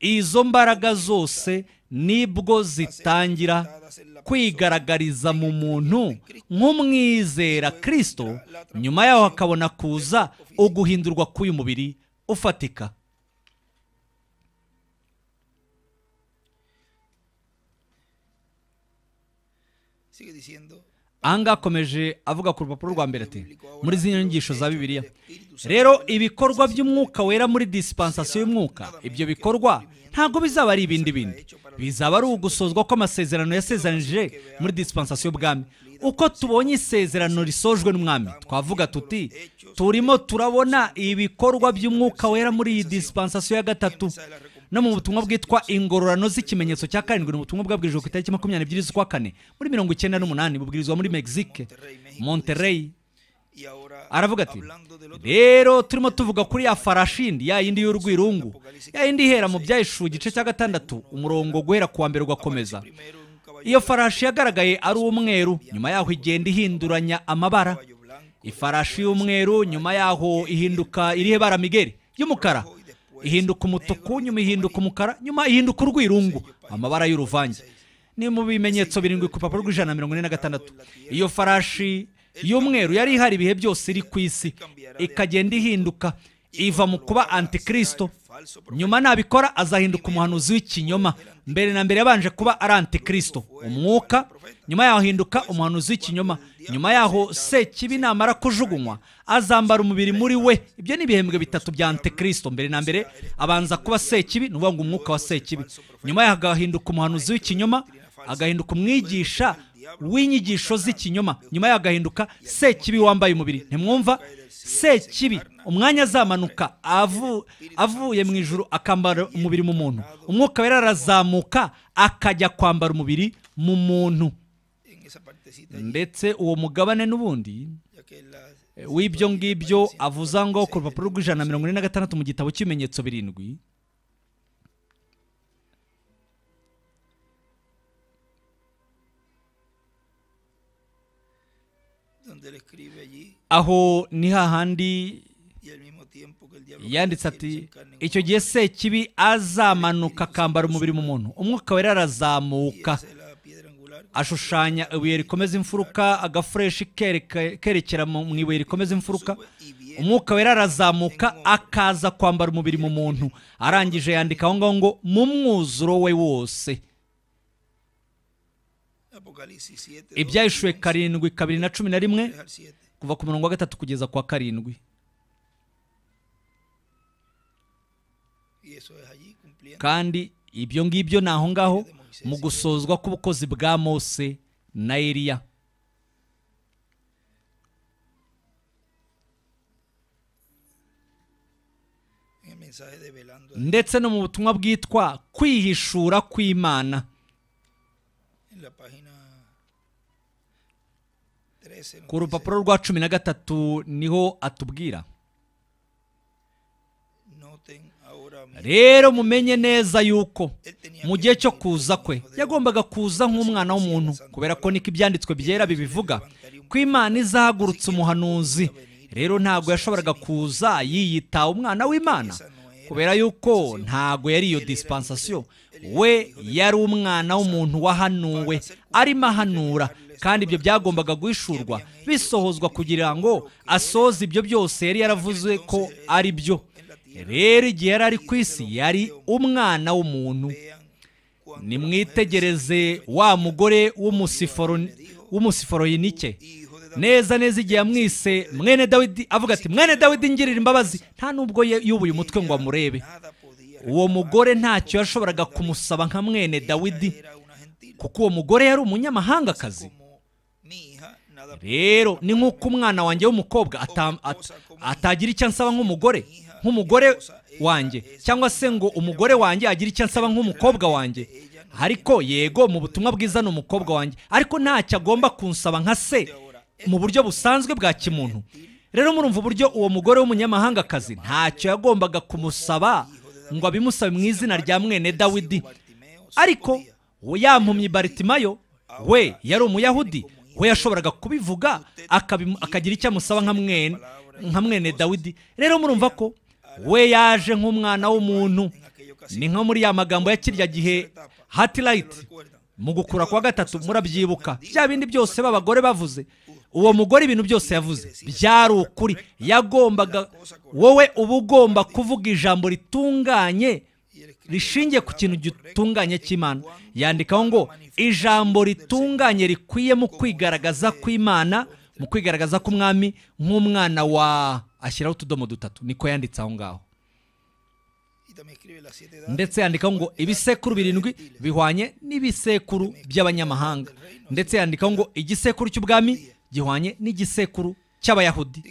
izo mbaraga zose nibwo zitangira kwigaragariza mu muntu nk'umwizera kirisito nyuma yaho hakabona kuza uguhindurwa k'uyu mubiri ufatika ahangaha akomeje avuga ku rupapuro rwa mbere ati muri zino nyigisho za bibiliya rero ibikorwa by'umwuka wera muri disipansasiyo y'umwuka ibyo bikorwa ntabwo bizaba ari ibindi bindi bizaba ari ugusozwa kw'amasezerano yasezeranije muri disipansasiyo y'ubwami uko tubonye isezerano risojwe n'umwami twavuga tuti turimo turabona ibikorwa by'umwuka wera muri iyi disipansasiyo ya gatatu no mu butumwa bwitwa ingororano z'ikimenyetso cya karindwi ni ubutumwa bwabwirijwe ku itariki makumyabiri n'ebyiri z'ukwa kane muri mirongo icyenda n'umunani bubwirizwa muri mexique monterey aravuga ati rero turimo tuvuga kuri ya farashindi ya yindi y'urwirungu ya yindi ihera mu byahishu igice cya gatandatu umurongo guhera kuwa mbere ugakomeza iyo farashi yagaragaye ari umweru nyuma yaho igenda ihinduranya amabara ifarashi y'umweru nyuma yaho ihinduka iriho ibara migeri y'umukara ihinduka umutuku nyuma ihinduka umukara nyuma ihinduka urwirungu amabara y'uruvange ni mu bimenyetso birindwi ku rupapuro rw'ijana na mirongo ine na gatandatu iyo farashi y'umweru yari ihari ibihe byose iri ku isi ikagenda ihinduka iva mu kuba antikristo nyuma nabikora azahinduka umuhanuzi w'ikinyoma mbere na mbere yabanje kuba ari antikristo umwuka nyuma yaho ahinduka umuhanuzi w'ikinyoma nyuma yaho sekibi namara kujugunywa azambara umubiri muri we ibyo ni ibihembwe bitatu bya antikristo mbere na mbere abanza kuba sekibi ni ngo umwuka wa sekibi nyuma yaho agahinduka umuhanuzi w'ikinyoma agahinduka umwigisha w'inyigisho z'ikinyoma nyuma yaho agahinduka sekibi wambaye umubiri ntimwumva sekibi umwanya azamanuka avuye mu ijoro akambara umubiri mu muntu umwuka wera arazamuka akajya kwambara umubiri mu muntu ndetse uwo mugabane n'ubundi w'ibyo ngibyo avuza ngo ku rupapuro rw'ijana na mirongo ine na gatandatu mu gitabo cy'ibimenyetso birindwi aho ni hahandi yanditse ati icyo gihe se kibi azamanuka akambara umubiri mu muntu umwuka wera arazamuka ashushanya ibuye rikomeza imfuruka agafureshi kerekera mu ibuye rikomeza imfuruka umwuka wera arazamuka akaza kwambara umubiri mu muntu arangije yandika aho ngaho ngo mu mwuzuro we wose ibyahishwe karindwi kabiri na cumi na rimwe kuva ku murongo wa gatatu kugeza kwa karindwi kandi ibyo ngibyo ni aho ngaho mu gusozwa k'ubukozi bwa mose na eriya ndetse no mu butumwa bwitwa kwihishura kw'imana ku rupapuro rwa cumi na gatatu niho atubwira rero mumenye neza yuko mu gihe cyo kuza kwe yagombaga kuza nk'umwana w'umuntu kubera ko niko ibyanditswe byera bibivuga ko imana izahagurutse umuhanuzi rero ntabwo yashoboraga kuza yiyita umwana w'imana kubera yuko ntabwo yari iyo disipansasiyo we yari umwana w'umuntu wahanuwe arimo ahanura kandi ibyo byagombaga guhishurwa bisohozwa kugira ngo asoze ibyo byose yari yaravuze ko ari byo rero igihe yari ari ku isi yari umwana w'umuntu nimwitegereze wa mugore w'umusiforoyinike neza neza igihe yamwise mwene dawidi avuga ati mwene dawidi ngirira imbabazi nta nubwo yubuye umutwe ngo amurebe uwo mugore ntacyo yashoboraga kumusaba nka mwene dawidi kuko uwo mugore yari umunyamahangakazi rero ni nk'uko umwana wanjye w'umukobwa atagira icyo ansaba nk'umugore nk'umugore wanjye cyangwa se ngo umugore wanjye agira icyo ansaba nk'umukobwa wanjye ariko yego mu butumwa bwiza ni umukobwa wanjye ariko ntacyo agomba kunsaba nka se mu buryo busanzwe bwa kimuntu rero murumva uburyo uwo mugore w'umunyamahangakazi ntacyo yagombaga kumusaba ngo abimusabe mu izina rya mwene dawidi ariko yampumyi baritimayo we yari umuyahudi we yashoboraga kubivuga akagira icyo amusaba nka mwene dawidi rero murumva ko we yaje nk'umwana w'umuntu ni nko muri ya magambo ya kirya gihe hatirayiti mu gukura kwa gatatu murabyibuka bya bindi byose b'abagore bavuze uwo mugore ibintu byose yavuze byari ukuri yagombaga wowe uba ugomba kuvuga ijambo ritunganye rishingiye ku kintu gitunganye cy'imana yandikaho ngo ijambo ritunganye rikwiye mu kwigaragaza kw'imana mu kwigaragaza k'umwami nk'umwana wa ashyiraho utudomo dutatu niko yanditse aho ngaho ndetse yandikaho ngo ibisekuru birindwi bihwanye n'ibisekuru by'abanyamahanga ndetse yandikaho ngo igisekuru cy'ubwami gihwanye n'igisekuru cy'abayahudi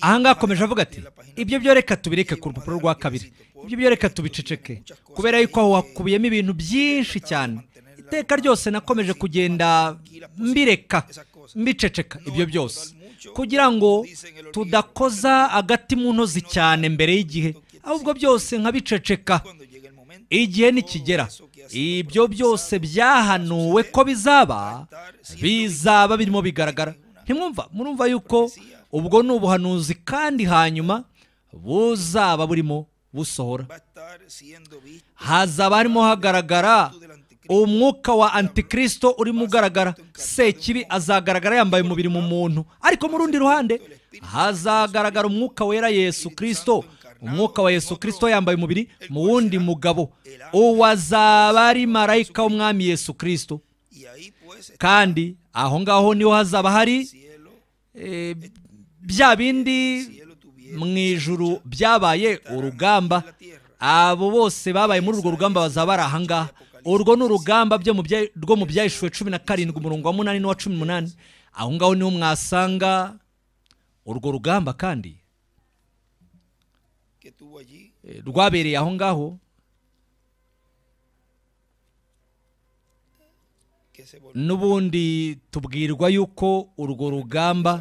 ahangaha akomeje avuga ati ibyo byo reka tubireke ku rupapuro rwa kabiri ibyo byo reka tubiceceke kubera yuko aho hakubiyemo ibintu byinshi cyane iteka ryose nakomeje kugenda mbireka mbiceceka ibyo byose kugira ngo tudakoza agati mu ntozi cyane mbere y'igihe ahubwo byose nkabiceceka igihe nikigera ibyo byose byahanuwe ko bizaba bizaba birimo bigaragara ntimwumva murumva yuko ubwo ni ubuhanuzi kandi hanyuma buzaba burimo busohora hazaba harimo hagaragara umwuka wa antikirisito urimo ugaragara sekibi azagaragara yambaye umubiri mu muntu ariko mu rundi ruhande hazagaragara umwuka wera yesu kirisito umwuka wa yesu kirisito yambaye umubiri mu wundi mugabo uwo azaba ari marayika w'umwami yesu kirisito kandi aho ngaho niho hazaba hari eh, bya bindi mu ijuru byabaye urugamba abo bose babaye muri urwo rugamba bazaba bari aha ngaha urwo ni urugamba rwo mu byayishuwe cumi na karindwi umurongo wa munani n'uwa cumi n'umunani aho ngaho niho mwasanga urwo rugamba kandi eh, rwabereye aho ngaho n'ubundi tubwirwa yuko urwo rugamba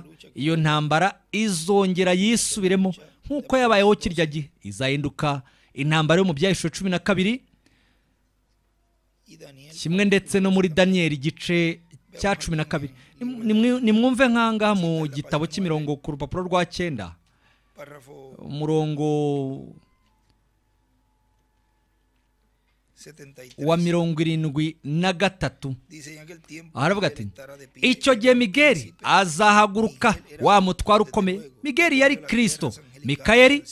iyo ntambara izongera yisubiremo nk'uko yabayeho kirya gihe izahinduka intambara yo mu byahishwe cumi na kabiri kimwe ndetse no muri daniyeli igice cya cumi na kabiri nimwumve nk'ahangaha mu gitabo cy'imirongo ku rupapuro rwa cyenda umurongo wa mirongo irindwi na gatatu aravuga ati icyo gihe migeri azahaguruka wa mutwaro ukomeye migeri yari Kristo. mikayeri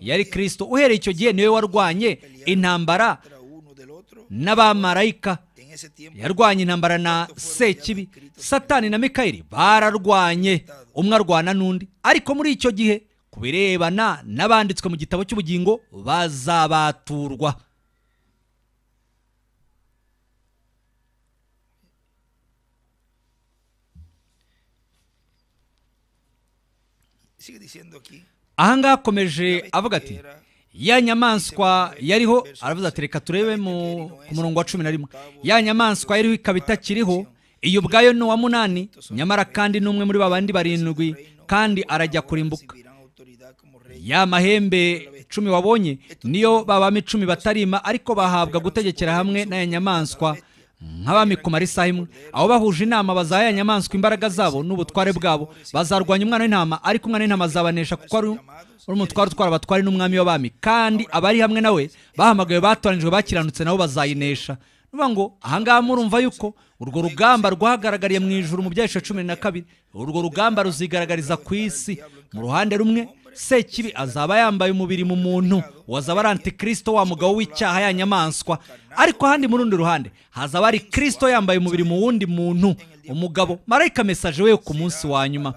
yari Kristo, uhereye icyo gihe niwe warwanye intambara n'abamarayika yarwanye intambara na sekibi satani na mikayeri bararwanye umwe arwana n'undi ariko muri icyo gihe ku birebana n'abanditswe mu gitabo cy'ubugingo bazabaturwa ahangaha akomeje avuga ati ya nyamaswa yariho aravuze ati reka turebe ku murongo wa cumi na rimwe ya nyamaswa yariho ikaba itakiriho iyo ubwayo ni uwa munani nyamara kandi ni umwe muri babandi barindwi kandi arajya kurimbuka ya mahembe cumi wabonye niyo babami cumi batarima ariko bahabwa gutegekera hamwe n'aya nyamaswa nk'abamikoma isaha imwe abo bahuje inama bazahaya inyamaswa imbaraga zabo n'ubutware bwabo bazarwanya umwana w'intama ariko umwana w'intama azabanesha kuko ari umutwaro utwara abatware n'umwami w'abami kandi abari hamwe nawe bahamagawe batoranijwe bakiranutse nabo bazayinesha niba ngo ahangaha murumva yuko urwo rugamba rwahagaragariye mu ijoro mu bya cumi na kabiri urwo rugamba ruzigaragariza ku isi mu ruhande rumwe sekibi azaba yambaye umubiri mu muntu wazaba ari antikristo wa mugabo w'icyaha ya nyamaswa ariko ahandi mu rundi ruhande hazaba ari Kristo yambaye umubiri mu wundi muntu umugabo marayika mesaje we ku munsi wa nyuma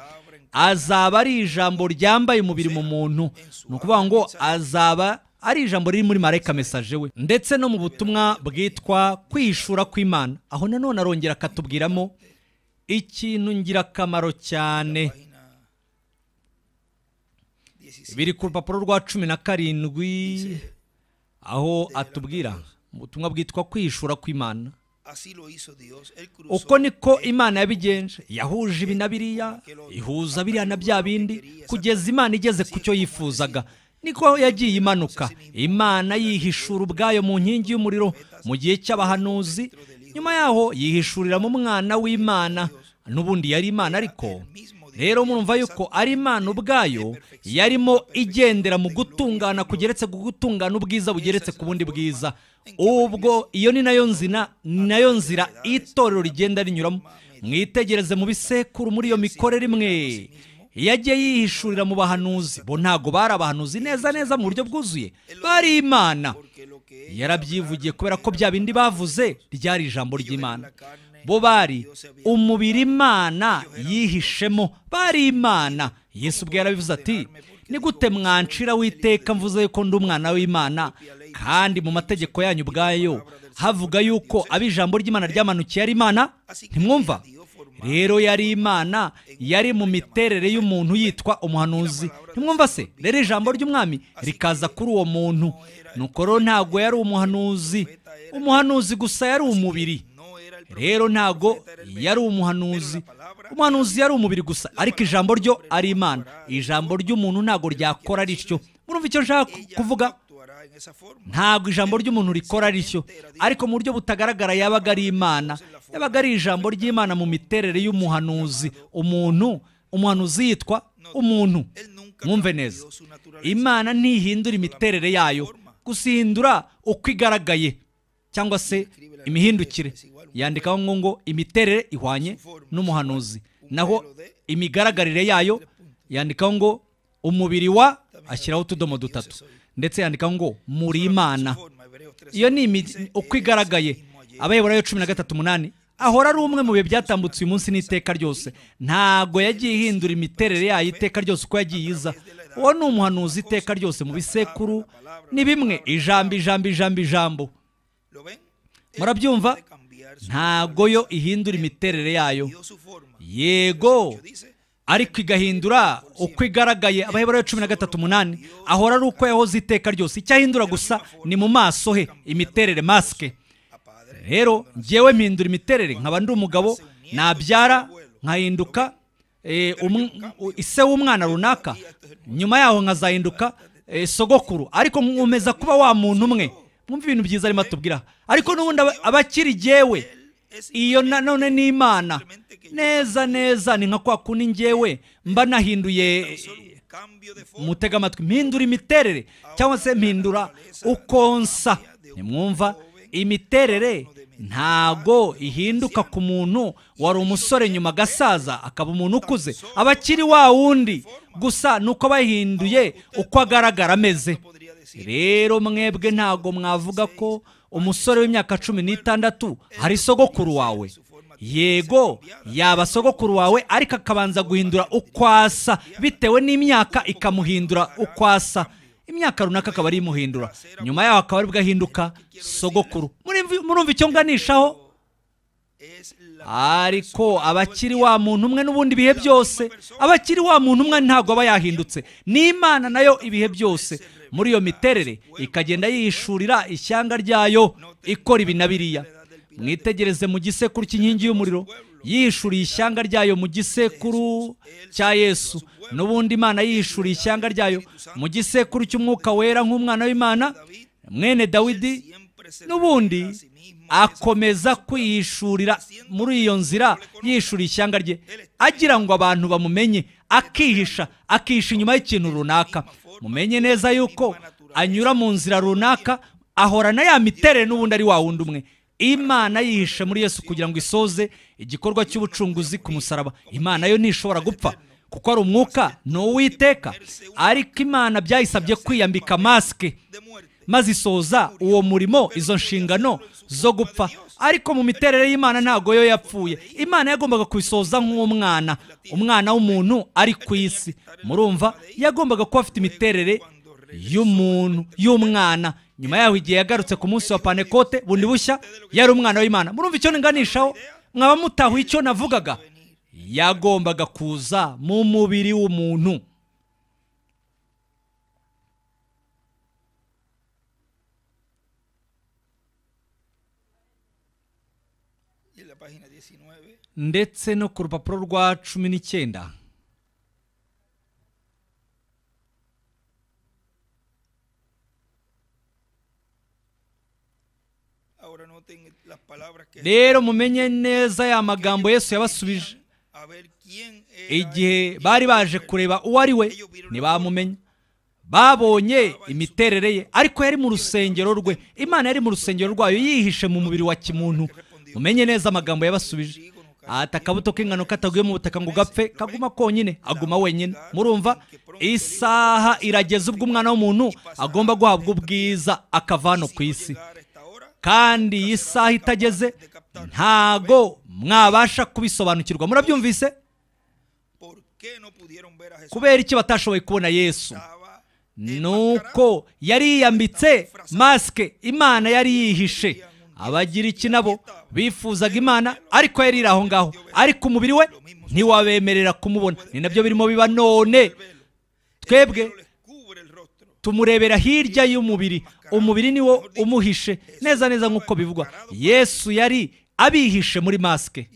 azaba ari ijambo ryambaye umubiri mu muntu ni ukuvuga ngo azaba ari ijambo riri muri marayika mesaje we ndetse no mu butumwa bwitwa kwishura kw'imana aho nanone arongera akatubwiramo ikintu ngirakamaro cyane biri ku rupapuro rwa cumi na karindwi aho atubwira ubutumwa bwitwa kwishura kw'imana uko niko imana yabigenje yahuje ibi na biriya ihuza biriya na bya bindi kugeza imana igeze ku cyo yifuzaga niko yagiye imanuka imana yihishura ubwayo mu nkingi y'umuriro mu gihe cy'abahanuzi nyuma yaho yihishurira mu mwana w'imana n'ubundi yari imana ariko rero umuntu yuko ari imana ubwayo yarimo igendera mu gutungana kugeretse ku gutungana ubwiza bugeretse ku bundi bwiza ubwo iyo ni nayo nzina nayo nzira itorero rigenda rinyuramo mwitegereze mu bisekuru muri iyo mikorere imwe yagiye yihishurira mu bahanuzi bo ntabwo bari abahanuzi neza neza mu buryo bwuzuye bari imana yarabyivugiye kubera ko bya bindi bavuze ryari ijambo ry'imana bo bari umubiri imana yihishemo bari imana yesu ubwe yarabivuze ati ni gute mwancira witeka mvuze ko ndi umwana w'imana kandi mu mategeko yanyu ubwayo havuga yuko abo ijambo ry'imana ryamanukiye ari imana ntimwumva rero yari imana yari mu miterere y'umuntu yitwa umuhanuzi ntimwumva se rero ijambo ry'umwami rikaza kuri uwo muntu nuko rero ntabwo yari umuhanuzi umuhanuzi gusa yari umubiri rero ntabwo yari umuhanuzi umuhanuzi yari umubiri gusa ariko ijambo ryo ari imana ijambo ry'umuntu ntago ryakora rityo murumva icyo nshaka kuvuga ntabwo ijambo ry'umuntu rikora rityo ariko mu buryo butagaragara yabaga ari imana yabaga ari ijambo ry'imana mu miterere y'umuhanuzi umuntu umuhanuzi yitwa umuntu mwumve neza imana ntihindura imiterere yayo gusa ihindura uko igaragaye cyangwa se imihindukire yandikaho ngo ngo imiterere ihwanye n'umuhanuzi naho imigaragarire yayo yandikaho ngo umubiri wa ashyiraho utudomo dutatu ndetse yandikaho ngo muri imana iyo ni uko igaragaye abayobora yo cumi na gatatu umunani ahora ari umwe mu bihe byatambutse uyu munsi n'iteka ryose ntabwo yagiye ihindura imiterere yayo iteka ryose uko yagiye iza uwo ni umuhanuzi iteka ryose mu bisekuru ni bimwe ijambo ijambo ijambo ijambo murabyumva ntabwo yo ihindura imiterere yayo yego ariko igahindura uko igaragaye ya cumi na gatatu umunani ahora ari uko yahoze iteka ryose icyo ahindura gusa ni mu maso he imiterere masike rero ngewe mpindura imiterere nkaba ndi umugabo nabyara nkahinduka eh, ise w'umwana runaka nyuma yaho nkazahinduka eh, sogokuru ariko nkomeza kuba wa muntu umwe mwumva ibintu byiza arimo atubwira ariko n'ubundi abakiri jyewe iyo nanone n’imana neza neza ni nka kwa kundi njyewe mba nahinduye mutega amatwi mpindura imiterere cyangwa se mpindura ukonsa nimwumva imiterere ntago ihinduka ku muntu wari umusore nyuma agasaza akaba umuntu ukuze abakiri wa wundi gusa ni uko bahinduye uko agaragara ameze rero mwebwe ntabwo mwavuga ko umusore w'imyaka cumi n'itandatu hari sogokuru wawe yego yaba sogokuru wawe ariko akabanza guhindura uko asa bitewe n'imyaka ikamuhindura uko asa imyaka runaka akaba ari imuhindura nyuma yaho akaba aribwo ahinduka sogokuru murumva icyo nganishaho ariko abakiri wa muntu umwe n'ubundi bihe byose abakiri wa muntu umwe ntabwo aba yahindutse n'imana nayo ibihe byose muri iyo miterere ikagenda yihishurira ishyanga ryayo ikora ibi na biriya mwitegereze mu gisekuru cy'inkingi y'umuriro yihishuriye ishyanga ryayo mu gisekuru cya yesu n'ubundi imana yihishuriye ishyanga ryayo mu gisekuru cy'umwuka wera nk'umwana w'imana mwene dawidi n'ubundi akomeza kwihishurira muri iyo nzira yishura ishyanga rye agira ngo abantu bamumenye akihisha akihisha inyuma y'ikintu runaka mumenye neza yuko anyura mu nzira runaka ahorana ya miterere n'ubundi ari wa wundi umwe imana yihishe muri yesu kugira ngo isoze igikorwa cy'ubucunguzi ku musaraba imana yo ntishobora gupfa kuko ari umwuka ni uwiteka ariko imana byayisabye kwiyambika masike maze isoza uwo murimo izo nshingano zo gupfa ariko mu miterere y'imana ntabwo yo yapfuye imana yagombaga kubisoza nk'umwana umwana w'umuntu ari ku isi murumva yagombaga kuba afite imiterere y'umuntu y'umwana nyuma yaho igihe yagarutse ku munsi wa panekote bundi bushya yari umwana w'imana murumva icyo ntinganishaho mwaba mutahuye icyo navugaga yagombaga kuza mu mubiri w'umuntu ndetse no ku rupapuro rwa cumi n'icyenda rero mumenye neza aya magambo yesu yabasubije e igihe bari baje kureba uwo ari we ntibamumenye babonye imiterere ye ariko yari mu rusengero rwe imana yari mu rusengero rwayo yihishe mu mubiri wa kimuntu mumenye neza amagambo yabasubije atakabuto ah, k'ingano kataguye mu butaka ngo gapfe kaguma konyine aguma wenyine murumva isaha irageza ubwo umwana w'umuntu agomba guhabwa ubwiza akavano ku isi kandi iyi saha itageze ntago mwabasha kubisobanukirwa murabyumvise kubera iki batashoboye kubona yesu nuko yari yiyambitse masike imana yari yihishe abagiriki nabo bifuzaga imana ariko yari iri aho ngaho ariko umubiri we ntiwabemerera kumubona ni nabyo birimo biba none twebwe tumurebera hirya y'umubiri umubiri niwo umuhishe neza neza nk'uko bivugwa yesu yari abihishe muri masike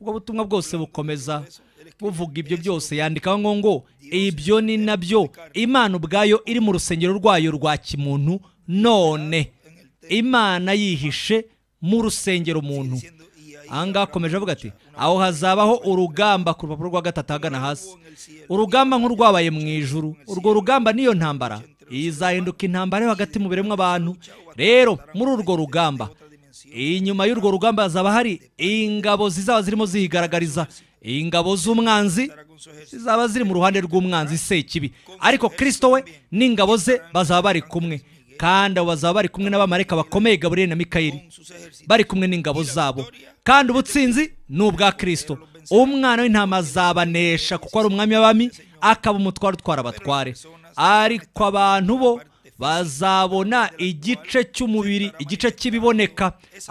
ubwo butumwa bwose bukomeza buvuga ibyo byose yandikaho ngo ngo ibyo ni nabyo imana ubwayo iri mu rusengero rwayo rwa kimuntu none imana yihishe mu rusengero umuntu ahangaha akomeje avuga ati aho hazabaho urugamba ku rupapuro rwa gatatu ahagana hasi urugamba nk'urwabaye mu ijuru urwo rugamba niyo ntambara izahinduka intambara yo hagati mu biremwa abantu rero muri urwo rugamba inyuma y'urwo rugamba hazaba hari ingabo zizaba zirimo zigaragariza. ingabo z'umwanzi zizaba ziri mu ruhande rw'umwanzi se kibi. ariko kirisito we n'ingabo ze bazaba bari kumwe kandi bazaba bari kumwe n'abamareka bakomeye gaburiyeli na mikayeli bari kumwe n'ingabo zabo kandi ubutsinzi ni ubwa kirisito umwana w'intama azabanesha kuko ari umwami w'abami akaba umutwaro utwara abatware ariko abantu bo bazabona igice cy'umubiri igice cy'ibiboneka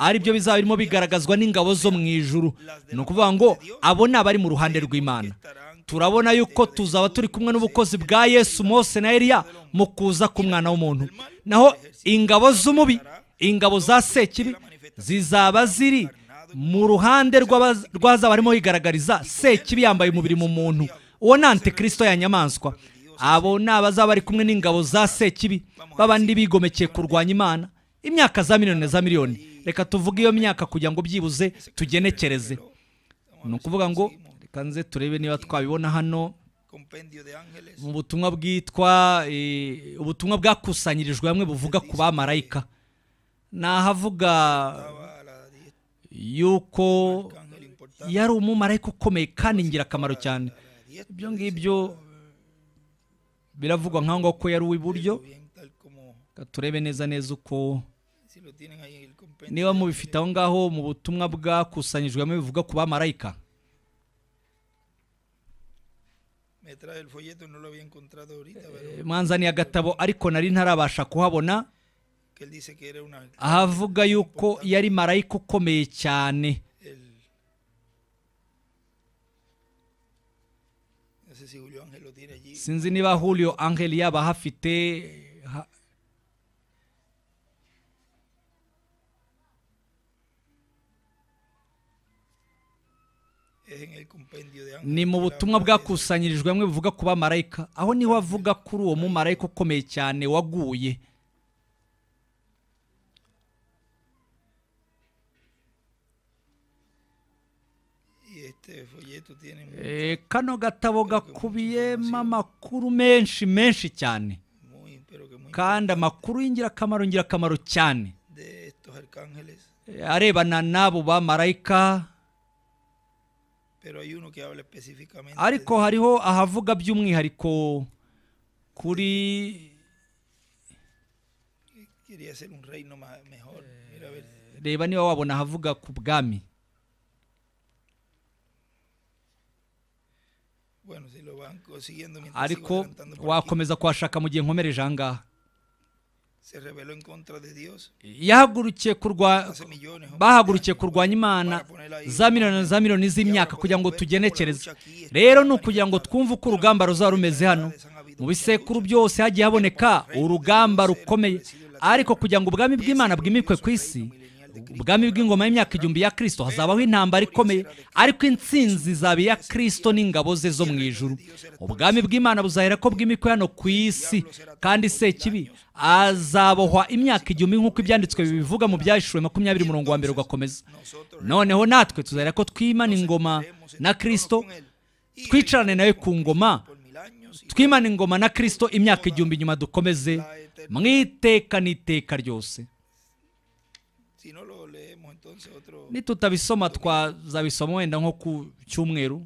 aribyo bizaba birimo bigaragazwa n'ingabo zo mu ijuru ni ukuvuga ngo abo ni abari mu ruhande rw'imana turabona yuko tuzaba turi kumwe n'ubukozi bwa yesu mose na eriya mu kuza k'umwana w'umuntu naho ingabo z'umubi ingabo za sekibi zizaba ziri mu ruhande rw'aza barimo yigaragariza sekibi yambaye umubiri mu muntu uwo ni ya yanyamaswa abo ni abazaba bari kumwe n'ingabo za sekibi babandi bigomekeye kurwanya imana imyaka za miliyoni na za miliyoni reka tuvuge iyo myaka kugira ngo byibuze tugenekereze ni ukuvuga ngo kanze turebe niba twabibona hano mu butumwa bwitwa e, ubutumwa bwakusanyirijwe hamwe buvuga ku bamarayika ni ahavuga yuko yari umumarayika ukomeye kandi ingirakamaro cyane ibyo ngibyo biravugwa nk'aho ngaho ko yari uw'iburyo turebe neza neza uko niba mubifite aho ngaho mu butumwa bwakusanyijwe hamwe bivuga ku bamarayika me trae el folleto, eh, eh, agatabo ariko nari ntarabasha kuhabona ahavuga yuko yari marayika ukomeye cyane sinzi niba Julio angel yaba ahafite eh, ni mu butumwa bwakusanyirijwe hamwe buvuga ku bamarayika aho niho avuga kuri uwo mumarayika ukomeye cyane waguye eh, kano gatabo gakubiyemo amakuru menshi menshi cyane kandi amakuru y'ingirakamaro ingirakamaro cyane eh, arebana n'abo bamarayika pero hay uno habla específicamente ariko hariho ahavuga by'umwihariko kuri quería ser un reino mejor mira ver eh, reba niba wabona ahavuga ku bwami bueno si lo van consiguiendo mientras ariko wakomeza kwashaka mu gihe nkomereje ahangaha se rebeló en contra de Dios yahagurukiye kurwa bahagurukiye kurwanya imana za miliyoni za miliyoni z'imyaka kugira ngo tugenekereze rero ni ukugira ngo twumve uko urugamba ruzaba rumeze hano mu bisekuru byose hagiye haboneka urugamba rukomeye ariko kugira ngo ubwami bw'imana bwimikwe ku isi ubwami bw'ingoma y'imyaka igihumbi ya Kristo hazabaho intambara ikomeye ariko intsinzi izaba iya Kristo n'ingabo ze zo mu ijuru ubwami bw'imana buzahera ko bw'imikwe hano ku isi kandi se kibi azabohwa imyaka igihumbi nk'uko ibyanditswe bivuga mu byahishuriwe makumyabiri umurongo wa mbere ugakomeza noneho natwe tuzahera ko twimana ingoma na Kristo twicarane nawe ku ngoma twimana ingoma na Kristo imyaka igihumbi nyuma dukomeze mwiteka n'iteka ryose si no lo leemos entonces otro ntitutabisoma twazabisoma wenda nko ku cyumweru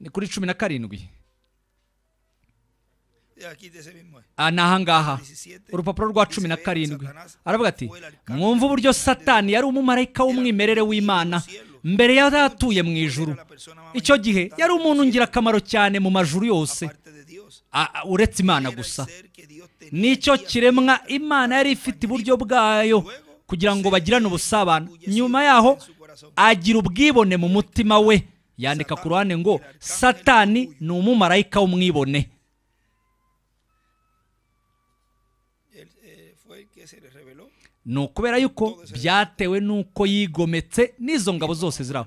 ni kuri cumi na karindwi ah, ni ahangaha urupapuro rwa cumi na karindwi aravuga ati mwumva uburyo satani yari umumarayika w'umwimerere w'imana mbere yari atuye mu ijuru icyo gihe yari umuntu ngirakamaro cyane mu majuru yose uretse imana gusa nicyo kiremwa imana yari ifite iburyo bwayo kugira ngo bagirane ubusabane nyuma yaho agira ubwibone mu mutima we yandika ku ruhande ngo satani ni umumarayika w'umwibone ni ukubera yuko byatewe n'uko yigometse n'izo ngabo zose ziraho